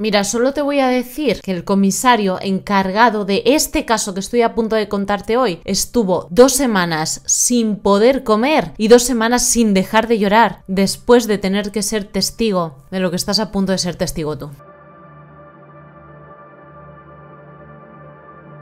Mira, solo te voy a decir que el comisario encargado de este caso que estoy a punto de contarte hoy estuvo dos semanas sin poder comer y dos semanas sin dejar de llorar después de tener que ser testigo de lo que estás a punto de ser testigo tú.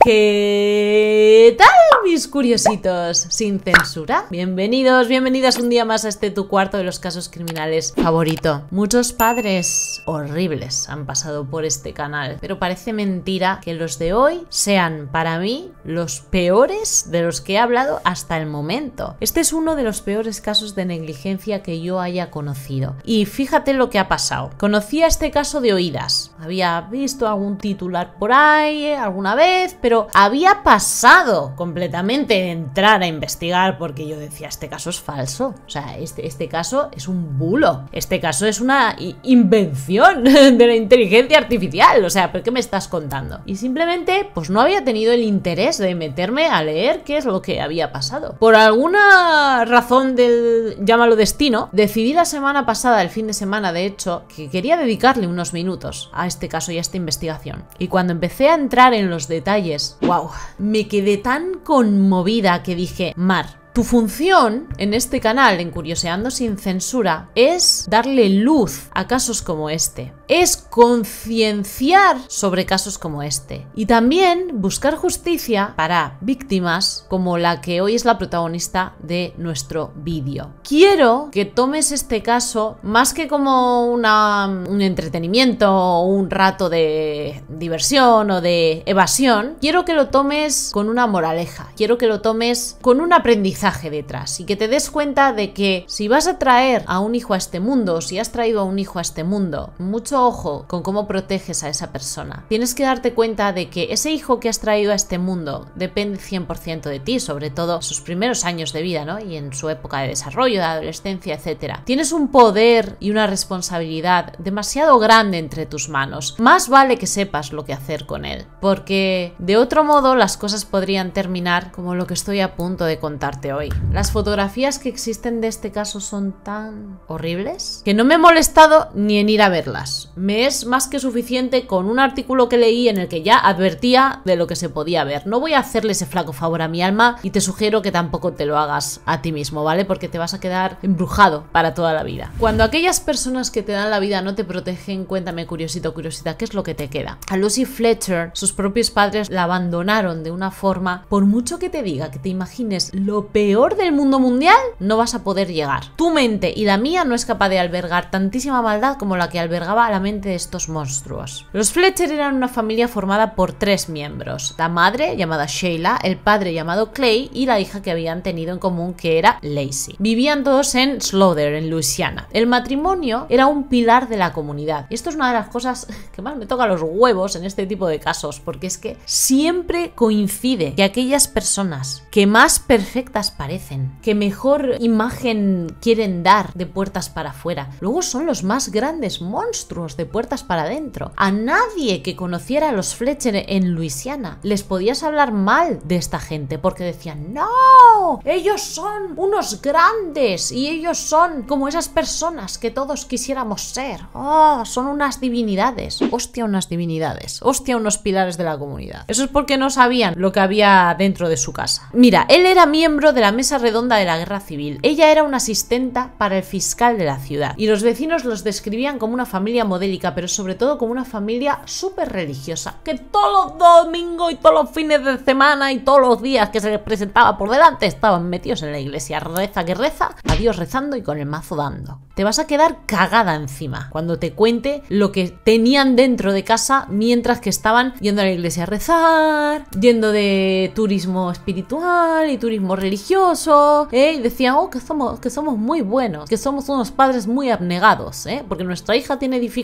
¿Qué tal, mis curiositos? Sin censura. Bienvenidos, bienvenidas un día más a este tu cuarto de los casos criminales favorito. Muchos padres horribles han pasado por este canal, pero parece mentira que los de hoy sean para mí los peores de los que he hablado hasta el momento. Este es uno de los peores casos de negligencia que yo haya conocido. Y fíjate lo que ha pasado. Conocía este caso de oídas. Había visto algún titular por ahí eh, alguna vez, pero había pasado completamente de entrar a investigar porque yo decía, este caso es falso, o sea, este, este caso es un bulo, este caso es una invención de la inteligencia artificial, o sea, ¿pero qué me estás contando? Y simplemente, pues no había tenido el interés de meterme a leer qué es lo que había pasado. Por alguna razón del, llámalo destino, decidí la semana pasada, el fin de semana de hecho, que quería dedicarle unos minutos a este caso y a esta investigación. Y cuando empecé a entrar en los detalles, ¡Wow! Me quedé tan conmovida que dije, Mar, tu función en este canal, en Curioseando sin Censura, es darle luz a casos como este es concienciar sobre casos como este y también buscar justicia para víctimas como la que hoy es la protagonista de nuestro vídeo. Quiero que tomes este caso más que como un entretenimiento o un rato de diversión o de evasión, quiero que lo tomes con una moraleja, quiero que lo tomes con un aprendizaje detrás y que te des cuenta de que si vas a traer a un hijo a este mundo, si has traído a un hijo a este mundo, mucho ojo con cómo proteges a esa persona. Tienes que darte cuenta de que ese hijo que has traído a este mundo depende 100% de ti, sobre todo sus primeros años de vida, ¿no? Y en su época de desarrollo, de adolescencia, etc. Tienes un poder y una responsabilidad demasiado grande entre tus manos. Más vale que sepas lo que hacer con él, porque de otro modo las cosas podrían terminar como lo que estoy a punto de contarte hoy. Las fotografías que existen de este caso son tan horribles que no me he molestado ni en ir a verlas. Me es más que suficiente con un artículo que leí en el que ya advertía de lo que se podía ver. No voy a hacerle ese flaco favor a mi alma y te sugiero que tampoco te lo hagas a ti mismo, ¿vale? Porque te vas a quedar embrujado para toda la vida. Cuando aquellas personas que te dan la vida no te protegen, cuéntame curiosito, curiosita, ¿qué es lo que te queda? A Lucy Fletcher, sus propios padres la abandonaron de una forma, por mucho que te diga, que te imagines lo peor del mundo mundial, no vas a poder llegar. Tu mente y la mía no es capaz de albergar tantísima maldad como la que albergaba la estos monstruos. Los Fletcher eran una familia formada por tres miembros, la madre llamada Sheila, el padre llamado Clay y la hija que habían tenido en común que era Lacey. Vivían todos en Slaughter, en Luisiana. El matrimonio era un pilar de la comunidad. Y esto es una de las cosas que más me toca los huevos en este tipo de casos, porque es que siempre coincide que aquellas personas que más perfectas parecen, que mejor imagen quieren dar de puertas para afuera, luego son los más grandes monstruos de puertas para adentro. A nadie que conociera a los Fletcher en Luisiana les podías hablar mal de esta gente porque decían, no, ellos son unos grandes y ellos son como esas personas que todos quisiéramos ser. Oh, son unas divinidades. Hostia, unas divinidades. Hostia, unos pilares de la comunidad. Eso es porque no sabían lo que había dentro de su casa. Mira, él era miembro de la mesa redonda de la guerra civil. Ella era una asistenta para el fiscal de la ciudad y los vecinos los describían como una familia modélica, pero sobre todo como una familia súper religiosa, que todos los domingos y todos los fines de semana y todos los días que se les presentaba por delante estaban metidos en la iglesia, reza que reza, a Dios rezando y con el mazo dando. Te vas a quedar cagada encima cuando te cuente lo que tenían dentro de casa mientras que estaban yendo a la iglesia a rezar, yendo de turismo espiritual y turismo religioso, ¿eh? y decían, oh, que somos, que somos muy buenos, que somos unos padres muy abnegados, ¿eh? porque nuestra hija tiene dificultades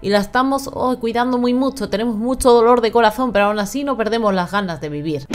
y la estamos oh, cuidando muy mucho, tenemos mucho dolor de corazón, pero aún así no perdemos las ganas de vivir.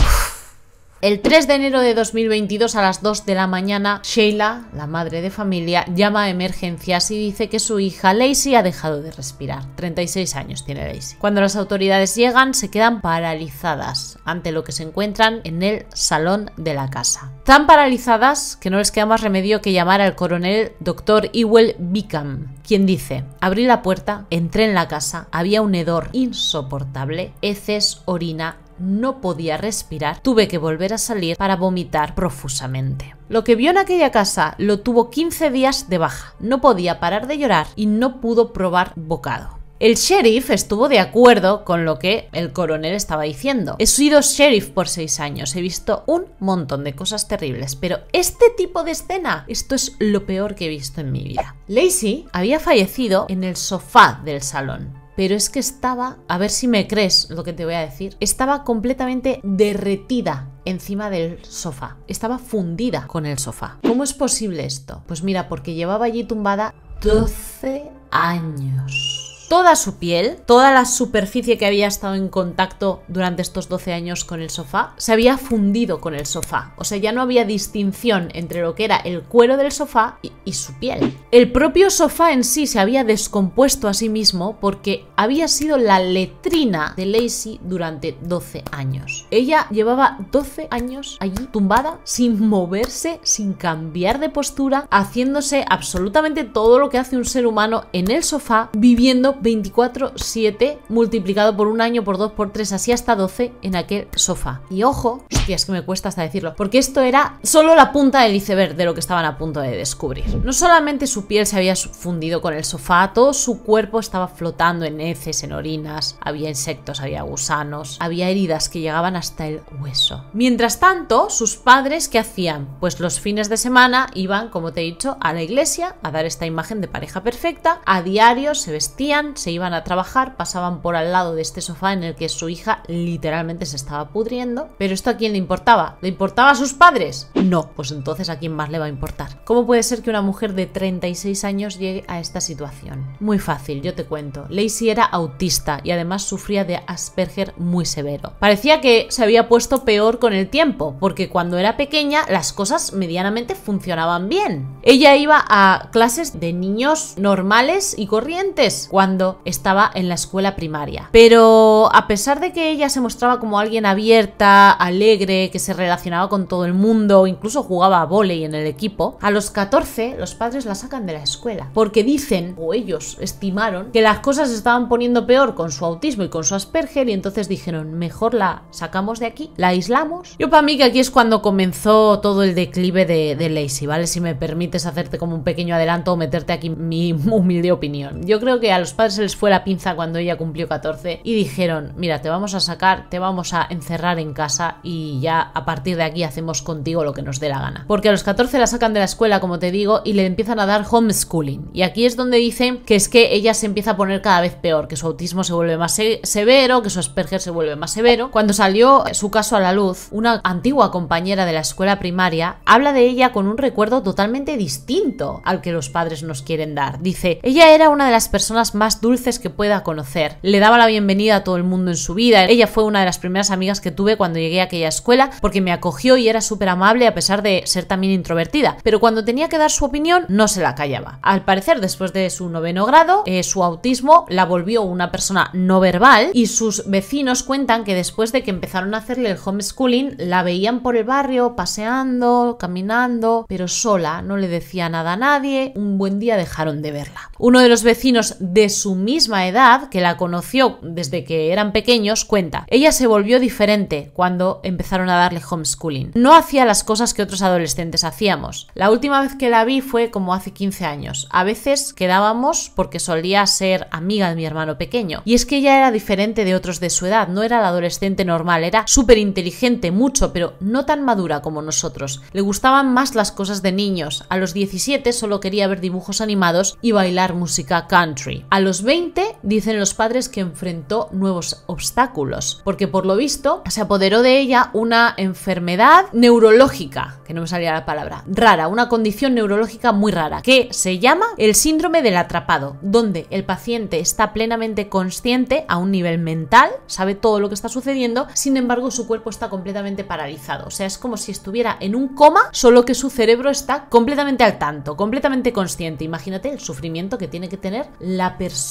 El 3 de enero de 2022 a las 2 de la mañana, Sheila, la madre de familia, llama a emergencias y dice que su hija Lacey ha dejado de respirar. 36 años tiene Lacey. Cuando las autoridades llegan, se quedan paralizadas ante lo que se encuentran en el salón de la casa. Tan paralizadas que no les queda más remedio que llamar al coronel Dr. Ewell Beacom, quien dice, abrí la puerta, entré en la casa, había un hedor insoportable, heces, orina, no podía respirar, tuve que volver a salir para vomitar profusamente. Lo que vio en aquella casa lo tuvo 15 días de baja, no podía parar de llorar y no pudo probar bocado. El sheriff estuvo de acuerdo con lo que el coronel estaba diciendo. He sido sheriff por seis años, he visto un montón de cosas terribles, pero este tipo de escena, esto es lo peor que he visto en mi vida. Lacey había fallecido en el sofá del salón pero es que estaba, a ver si me crees lo que te voy a decir, estaba completamente derretida encima del sofá, estaba fundida con el sofá. ¿Cómo es posible esto? Pues mira, porque llevaba allí tumbada 12 años toda su piel, toda la superficie que había estado en contacto durante estos 12 años con el sofá, se había fundido con el sofá. O sea, ya no había distinción entre lo que era el cuero del sofá y, su piel. El propio sofá en sí se había descompuesto a sí mismo porque había sido la letrina de Lacey durante 12 años. Ella llevaba 12 años allí tumbada, sin moverse, sin cambiar de postura, haciéndose absolutamente todo lo que hace un ser humano en el sofá, viviendo 24-7 multiplicado por un año, por dos, por tres, así hasta 12 en aquel sofá. Y ojo, hostia, es que me cuesta hasta decirlo, porque esto era solo la punta del iceberg de lo que estaban a punto de descubrir. No solamente su piel se había fundido con el sofá, todo su cuerpo estaba flotando en heces, en orinas, había insectos, había gusanos, había heridas que llegaban hasta el hueso. Mientras tanto, sus padres, ¿qué hacían? Pues los fines de semana iban, como te he dicho, a la iglesia a dar esta imagen de pareja perfecta, a diario se vestían, se iban a trabajar, pasaban por al lado de este sofá en el que su hija literalmente se estaba pudriendo. Pero esto a quién le importaba? ¿Le importaba a sus padres? No, pues entonces a quién más le va a importar. ¿Cómo puede ser que una mujer de 36 años llegue a esta situación? Muy fácil, yo te cuento. Lacey era autista y además sufría de Asperger muy severo. Parecía que se había puesto peor con el tiempo, porque cuando era pequeña las cosas medianamente funcionaban bien. Ella iba a clases de niños normales y corrientes. Cuando estaba en la escuela primaria. Pero a pesar de que ella se mostraba como alguien abierta, alegre, que se relacionaba con todo el mundo, incluso jugaba a volei en el equipo, a los 14 los padres la sacan de la escuela porque dicen, o ellos estimaron, que las cosas estaban poniendo peor con su autismo y con su Asperger y entonces dijeron, mejor la sacamos de aquí, la aislamos. Yo para mí que aquí es cuando comenzó todo el declive de, de Lacey, ¿vale? Si me permites hacerte como un pequeño adelanto o meterte aquí mi humilde opinión. Yo creo que a los padres se les fue la pinza cuando ella cumplió 14 y dijeron, mira, te vamos a sacar, te vamos a encerrar en casa y ya a partir de aquí hacemos contigo lo que nos dé la gana. Porque a los 14 la sacan de la escuela, como te digo, y le empiezan a dar homeschooling. Y aquí es donde dicen que es que ella se empieza a poner cada vez peor, que su autismo se vuelve más severo, que su Asperger se vuelve más severo. Cuando salió su caso a la luz, una antigua compañera de la escuela primaria habla de ella con un recuerdo totalmente distinto al que los padres nos quieren dar. Dice, ella era una de las personas más dulces que pueda conocer. Le daba la bienvenida a todo el mundo en su vida. Ella fue una de las primeras amigas que tuve cuando llegué a aquella escuela porque me acogió y era súper amable a pesar de ser también introvertida. Pero cuando tenía que dar su opinión no se la callaba. Al parecer, después de su noveno grado, eh, su autismo la volvió una persona no verbal y sus vecinos cuentan que después de que empezaron a hacerle el homeschooling la veían por el barrio paseando, caminando, pero sola, no le decía nada a nadie. Un buen día dejaron de verla. Uno de los vecinos de su su misma edad, que la conoció desde que eran pequeños, cuenta, ella se volvió diferente cuando empezaron a darle homeschooling. No hacía las cosas que otros adolescentes hacíamos. La última vez que la vi fue como hace 15 años. A veces quedábamos porque solía ser amiga de mi hermano pequeño. Y es que ella era diferente de otros de su edad, no era la adolescente normal, era súper inteligente, mucho, pero no tan madura como nosotros. Le gustaban más las cosas de niños. A los 17 solo quería ver dibujos animados y bailar música country. A los 20 dicen los padres que enfrentó nuevos obstáculos, porque por lo visto se apoderó de ella una enfermedad neurológica, que no me salía la palabra, rara, una condición neurológica muy rara, que se llama el síndrome del atrapado, donde el paciente está plenamente consciente a un nivel mental, sabe todo lo que está sucediendo, sin embargo su cuerpo está completamente paralizado, o sea, es como si estuviera en un coma, solo que su cerebro está completamente al tanto, completamente consciente. Imagínate el sufrimiento que tiene que tener la persona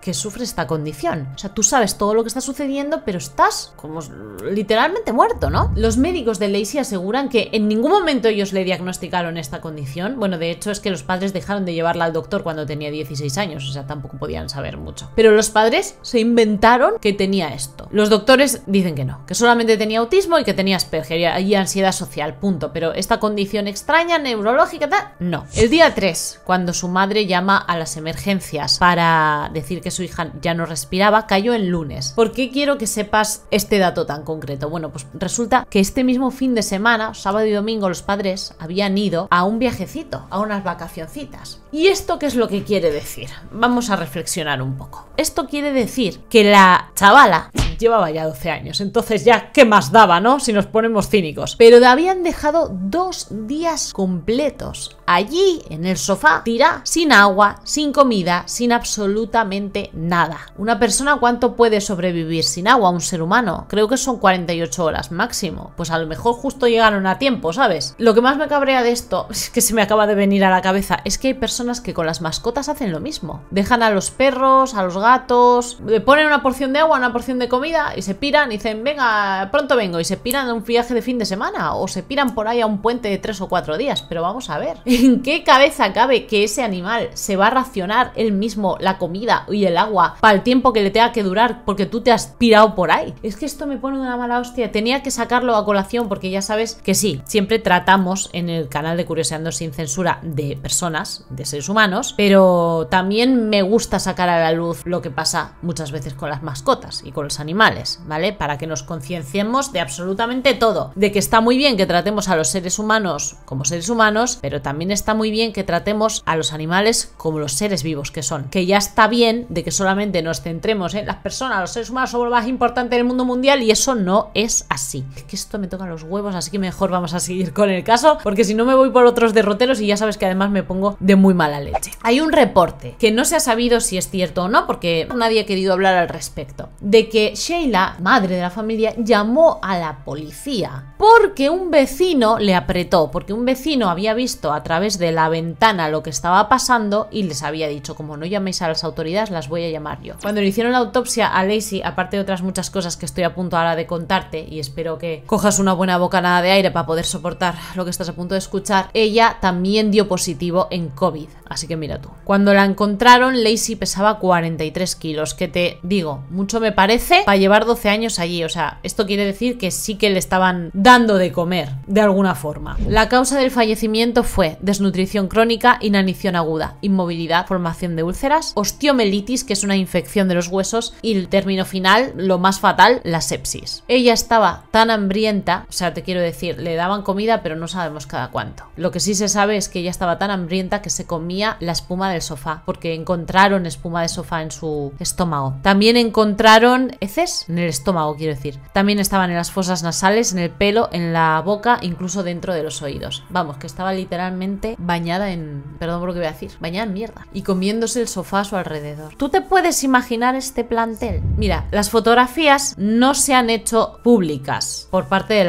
que sufre esta condición. O sea, tú sabes todo lo que está sucediendo, pero estás como literalmente muerto, ¿no? Los médicos de Lacey aseguran que en ningún momento ellos le diagnosticaron esta condición. Bueno, de hecho es que los padres dejaron de llevarla al doctor cuando tenía 16 años, o sea, tampoco podían saber mucho. Pero los padres se inventaron que tenía esto. Los doctores dicen que no, que solamente tenía autismo y que tenía Asperger y ansiedad social, punto. Pero esta condición extraña, neurológica, tal, no. El día 3, cuando su madre llama a las emergencias para decir que su hija ya no respiraba, cayó el lunes. ¿Por qué quiero que sepas este dato tan concreto? Bueno, pues resulta que este mismo fin de semana, sábado y domingo, los padres habían ido a un viajecito, a unas vacacioncitas. ¿Y esto qué es lo que quiere decir? Vamos a reflexionar un poco. Esto quiere decir que la chavala llevaba ya 12 años, entonces ya, ¿qué más daba, no? Si nos ponemos cínicos. Pero le habían dejado dos días completos allí, en el sofá, tirá, sin agua, sin comida, sin absolutamente nada. Una persona, ¿cuánto puede sobrevivir sin agua? Un ser humano. Creo que son 48 horas máximo. Pues a lo mejor justo llegaron a tiempo, ¿sabes? Lo que más me cabrea de esto, es que se me acaba de venir a la cabeza, es que hay personas que con las mascotas hacen lo mismo. Dejan a los perros, a los gatos, le ponen una porción de agua, una porción de comida y se piran y dicen, venga, pronto vengo. Y se piran a un viaje de fin de semana o se piran por ahí a un puente de tres o cuatro días. Pero vamos a ver, ¿en qué cabeza cabe que ese animal se va a racionar él mismo la comida y el agua para el tiempo que le tenga que durar porque tú te has pirado por ahí? Es que esto me pone una mala hostia. Tenía que sacarlo a colación porque ya sabes que sí, siempre tratamos en el canal de Curioseando sin censura de personas, de seres humanos, pero también me gusta sacar a la luz lo que pasa muchas veces con las mascotas y con los animales animales, ¿vale? Para que nos concienciemos de absolutamente todo, de que está muy bien que tratemos a los seres humanos como seres humanos, pero también está muy bien que tratemos a los animales como los seres vivos que son, que ya está bien de que solamente nos centremos en las personas, los seres humanos son lo más importante del mundo mundial y eso no es así. Es que esto me toca los huevos, así que mejor vamos a seguir con el caso, porque si no me voy por otros derroteros y ya sabes que además me pongo de muy mala leche. Hay un reporte que no se ha sabido si es cierto o no, porque nadie ha querido hablar al respecto, de que Sheila, madre de la familia, llamó a la policía porque un vecino le apretó, porque un vecino había visto a través de la ventana lo que estaba pasando y les había dicho, como no llaméis a las autoridades, las voy a llamar yo. Cuando le hicieron la autopsia a Lacey, aparte de otras muchas cosas que estoy a punto ahora de contarte y espero que cojas una buena bocanada de aire para poder soportar lo que estás a punto de escuchar, ella también dio positivo en COVID. Así que mira tú. Cuando la encontraron, Lacey pesaba 43 kilos, que te digo, mucho me parece llevar 12 años allí. O sea, esto quiere decir que sí que le estaban dando de comer, de alguna forma. La causa del fallecimiento fue desnutrición crónica, inanición aguda, inmovilidad, formación de úlceras, osteomelitis, que es una infección de los huesos, y el término final, lo más fatal, la sepsis. Ella estaba tan hambrienta, o sea, te quiero decir, le daban comida, pero no sabemos cada cuánto. Lo que sí se sabe es que ella estaba tan hambrienta que se comía la espuma del sofá, porque encontraron espuma de sofá en su estómago. También encontraron etc en el estómago quiero decir. También estaban en las fosas nasales, en el pelo, en la boca, incluso dentro de los oídos. Vamos, que estaba literalmente bañada en... Perdón por lo que voy a decir. Bañada en mierda. Y comiéndose el sofá a su alrededor. ¿Tú te puedes imaginar este plantel? Mira, las fotografías no se han hecho públicas por parte de,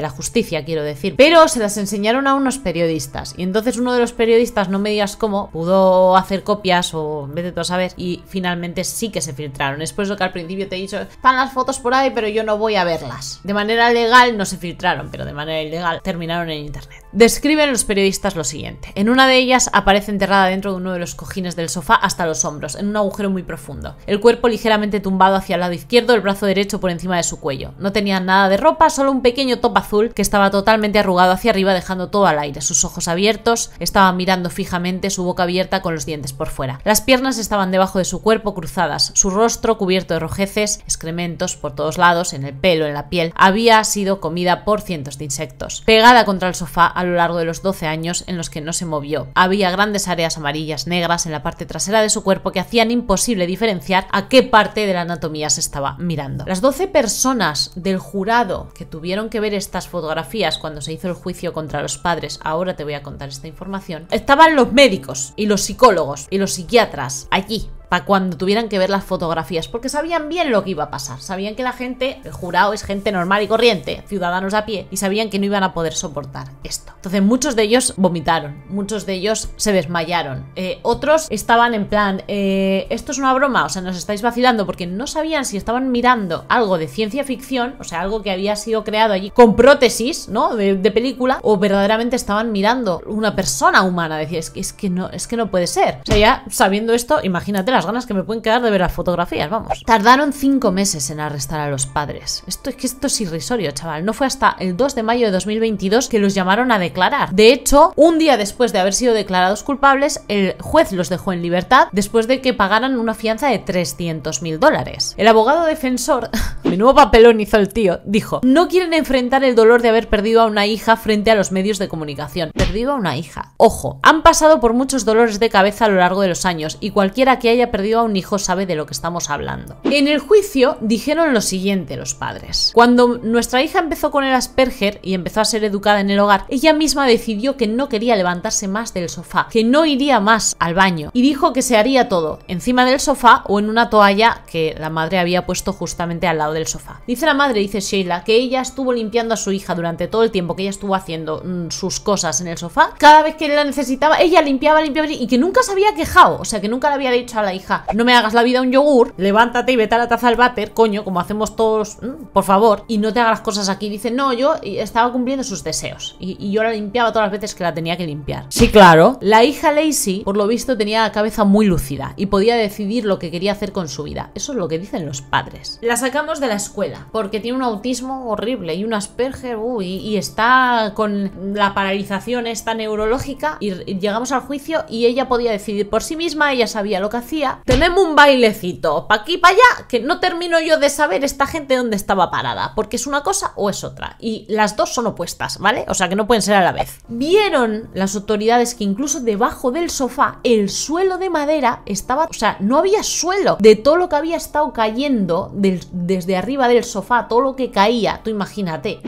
la justicia, quiero decir. Pero se las enseñaron a unos periodistas. Y entonces uno de los periodistas, no me digas cómo, pudo hacer copias o en de tú a saber. Y finalmente sí que se filtraron. Es por eso que al principio te he están las fotos por ahí, pero yo no voy a verlas. De manera legal no se filtraron, pero de manera ilegal terminaron en internet. Describen los periodistas lo siguiente. En una de ellas aparece enterrada dentro de uno de los cojines del sofá hasta los hombros, en un agujero muy profundo. El cuerpo ligeramente tumbado hacia el lado izquierdo, el brazo derecho por encima de su cuello. No tenía nada de ropa, solo un pequeño top azul que estaba totalmente arrugado hacia arriba dejando todo al aire. Sus ojos abiertos, estaba mirando fijamente, su boca abierta con los dientes por fuera. Las piernas estaban debajo de su cuerpo cruzadas, su rostro cubierto de rojeces, excrementos por todos lados, en el pelo, en la piel. Había sido comida por cientos de insectos. Pegada contra el sofá, a lo largo de los 12 años en los que no se movió. Había grandes áreas amarillas negras en la parte trasera de su cuerpo que hacían imposible diferenciar a qué parte de la anatomía se estaba mirando. Las 12 personas del jurado que tuvieron que ver estas fotografías cuando se hizo el juicio contra los padres, ahora te voy a contar esta información, estaban los médicos y los psicólogos y los psiquiatras allí para cuando tuvieran que ver las fotografías, porque sabían bien lo que iba a pasar, sabían que la gente, el jurado es gente normal y corriente, ciudadanos a pie, y sabían que no iban a poder soportar esto. Entonces muchos de ellos vomitaron, muchos de ellos se desmayaron, eh, otros estaban en plan, eh, esto es una broma, o sea, nos estáis vacilando, porque no sabían si estaban mirando algo de ciencia ficción, o sea, algo que había sido creado allí con prótesis, ¿no? De, película, o verdaderamente estaban mirando una persona humana, decía, es que, es que, no, es que no puede ser. O sea, ya sabiendo esto, imagínate las las ganas que me pueden quedar de ver las fotografías, vamos. Tardaron cinco meses en arrestar a los padres. Esto es que esto es irrisorio, chaval. No fue hasta el 2 de mayo de 2022 que los llamaron a declarar. De hecho, un día después de haber sido declarados culpables, el juez los dejó en libertad después de que pagaran una fianza de 300 mil dólares. El abogado defensor, nuevo papelón hizo el tío, dijo, no quieren enfrentar el dolor de haber perdido a una hija frente a los medios de comunicación. Perdido a una hija. Ojo, han pasado por muchos dolores de cabeza a lo largo de los años y cualquiera que haya perdido a un hijo sabe de lo que estamos hablando. En el juicio dijeron lo siguiente los padres. Cuando nuestra hija empezó con el Asperger y empezó a ser educada en el hogar, ella misma decidió que no quería levantarse más del sofá, que no iría más al baño y dijo que se haría todo encima del sofá o en una toalla que la madre había puesto justamente al lado del sofá. Dice la madre, dice Sheila, que ella estuvo limpiando a su hija durante todo el tiempo que ella estuvo haciendo mm, sus cosas en el sofá. Cada vez que la necesitaba, ella limpiaba, limpiaba y que nunca se había quejado, o sea, que nunca le había dicho a la hija no me hagas la vida un yogur, levántate y vete a la taza al váter, coño, como hacemos todos, mm, por favor, y no te hagas cosas aquí. Dice, no, yo estaba cumpliendo sus deseos y, yo la limpiaba todas las veces que la tenía que limpiar. Sí, claro. La hija Lacey, por lo visto, tenía la cabeza muy lúcida y podía decidir lo que quería hacer con su vida. Eso es lo que dicen los padres. La sacamos de la escuela porque tiene un autismo horrible y un Asperger y está con la paralización esta neurológica y llegamos al juicio y ella podía decidir por sí misma, ella sabía lo que hacía tenemos un bailecito, pa' aquí, pa' allá, que no termino yo de saber esta gente dónde estaba parada, porque es una cosa o es otra. Y las dos son opuestas, ¿vale? O sea que no pueden ser a la vez. Vieron las autoridades que incluso debajo del sofá, el suelo de madera estaba, o sea, no había suelo de todo lo que había estado cayendo desde arriba del sofá, todo lo que caía, tú imagínate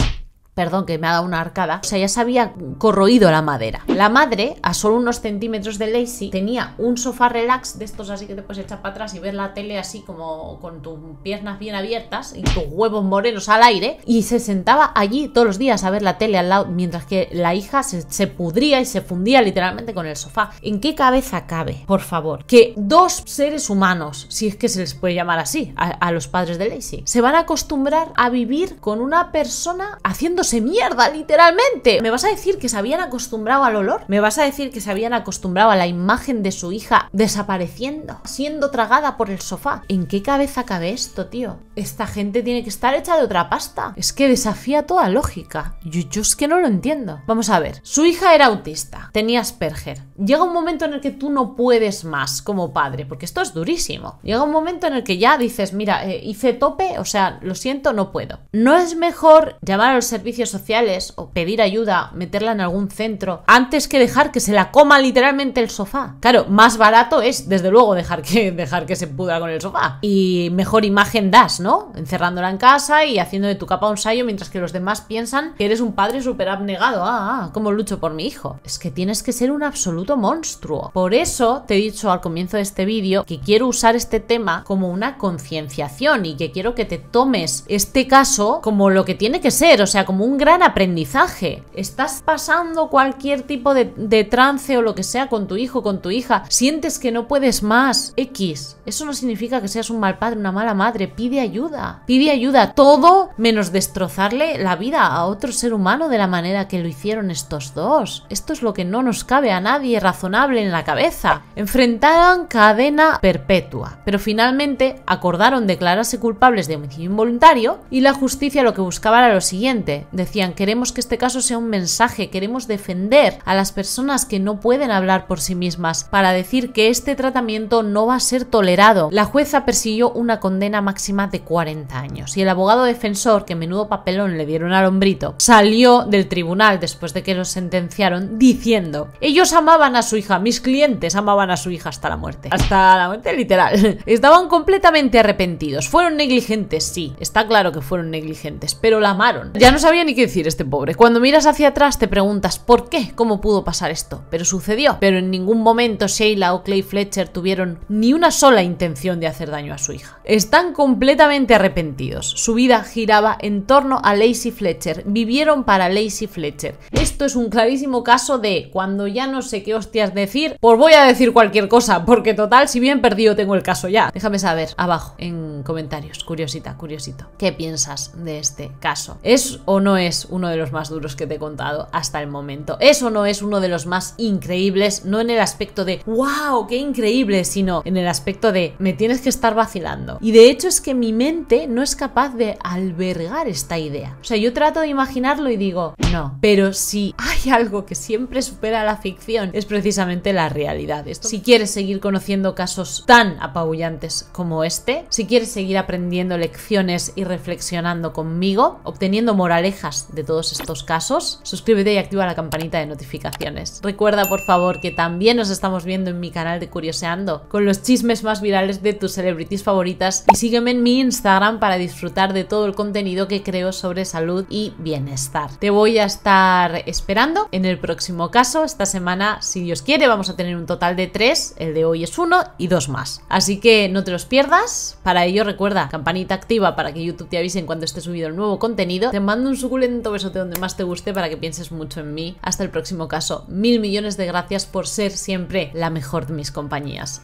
perdón que me ha dado una arcada, o sea, ya se había corroído la madera. La madre, a solo unos centímetros de Lacey, tenía un sofá relax de estos así que te puedes echar para atrás y ver la tele así como con tus piernas bien abiertas y tus huevos morenos al aire, y se sentaba allí todos los días a ver la tele al lado, mientras que la hija se, pudría y se fundía literalmente con el sofá. ¿En qué cabeza cabe, por favor, que dos seres humanos, si es que se les puede llamar así, a, los padres de Lacey, se van a acostumbrar a vivir con una persona haciendo se mierda, literalmente. ¿Me vas a decir que se habían acostumbrado al olor? ¿Me vas a decir que se habían acostumbrado a la imagen de su hija desapareciendo, siendo tragada por el sofá? ¿En qué cabeza cabe esto, tío? Esta gente tiene que estar hecha de otra pasta. Es que desafía toda lógica. Yo, yo es que no lo entiendo. Vamos a ver. Su hija era autista, tenía Asperger. Llega un momento en el que tú no puedes más como padre, porque esto es durísimo. Llega un momento en el que ya dices, mira, eh, hice tope, o sea, lo siento, no puedo. No es mejor llamar al servicio sociales o pedir ayuda, meterla en algún centro, antes que dejar que se la coma literalmente el sofá. Claro, más barato es, desde luego, dejar que, dejar que se pudra con el sofá. Y mejor imagen das, ¿no? Encerrándola en casa y haciendo de tu capa un sayo mientras que los demás piensan que eres un padre súper abnegado. Ah, ah, ¿cómo lucho por mi hijo? Es que tienes que ser un absoluto monstruo. Por eso te he dicho al comienzo de este vídeo que quiero usar este tema como una concienciación y que quiero que te tomes este caso como lo que tiene que ser, o sea, como un gran aprendizaje. Estás pasando cualquier tipo de, trance o lo que sea con tu hijo, con tu hija, sientes que no puedes más, X. Eso no significa que seas un mal padre, una mala madre, pide ayuda, pide ayuda, a todo menos destrozarle la vida a otro ser humano de la manera que lo hicieron estos dos. Esto es lo que no nos cabe a nadie razonable en la cabeza. Enfrentaron cadena perpetua, pero finalmente acordaron declararse culpables de homicidio involuntario y la justicia lo que buscaba era lo siguiente, Decían, queremos que este caso sea un mensaje, queremos defender a las personas que no pueden hablar por sí mismas para decir que este tratamiento no va a ser tolerado. La jueza persiguió una condena máxima de 40 años y el abogado defensor, que menudo papelón le dieron al hombrito, salió del tribunal después de que lo sentenciaron diciendo, ellos amaban a su hija, mis clientes amaban a su hija hasta la muerte. Hasta la muerte literal. Estaban completamente arrepentidos, fueron negligentes, sí, está claro que fueron negligentes, pero la amaron. Ya no sabían ni qué decir este pobre. Cuando miras hacia atrás te preguntas ¿por qué? ¿Cómo pudo pasar esto? Pero sucedió. Pero en ningún momento Sheila o Clay Fletcher tuvieron ni una sola intención de hacer daño a su hija. Están completamente arrepentidos. Su vida giraba en torno a Lacey Fletcher. Vivieron para Lacey Fletcher. Esto es un clarísimo caso de cuando ya no sé qué hostias decir, pues voy a decir cualquier cosa, porque total, si bien perdido tengo el caso ya. Déjame saber abajo en comentarios, curiosita, curiosito. ¿Qué piensas de este caso? ¿Es o no es uno de los más duros que te he contado hasta el momento. Eso no es uno de los más increíbles, no en el aspecto de wow, qué increíble, sino en el aspecto de me tienes que estar vacilando. Y de hecho es que mi mente no es capaz de albergar esta idea. O sea, yo trato de imaginarlo y digo, no, pero si hay algo que siempre supera la ficción, es precisamente la realidad. si quieres seguir conociendo casos tan apabullantes como este, si quieres seguir aprendiendo lecciones y reflexionando conmigo, obteniendo moraleja, de todos estos casos, suscríbete y activa la campanita de notificaciones. Recuerda por favor que también nos estamos viendo en mi canal de Curioseando con los chismes más virales de tus celebrities favoritas y sígueme en mi Instagram para disfrutar de todo el contenido que creo sobre salud y bienestar. Te voy a estar esperando en el próximo caso. Esta semana, si Dios quiere, vamos a tener un total de tres. El de hoy es uno y dos más. Así que no te los pierdas. Para ello recuerda campanita activa para que YouTube te avise en cuando esté subido el nuevo contenido. Te mando un suculento besote donde más te guste para que pienses mucho en mí. Hasta el próximo caso. Mil millones de gracias por ser siempre la mejor de mis compañías.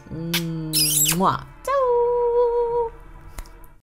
¡Mua! ¡Chao!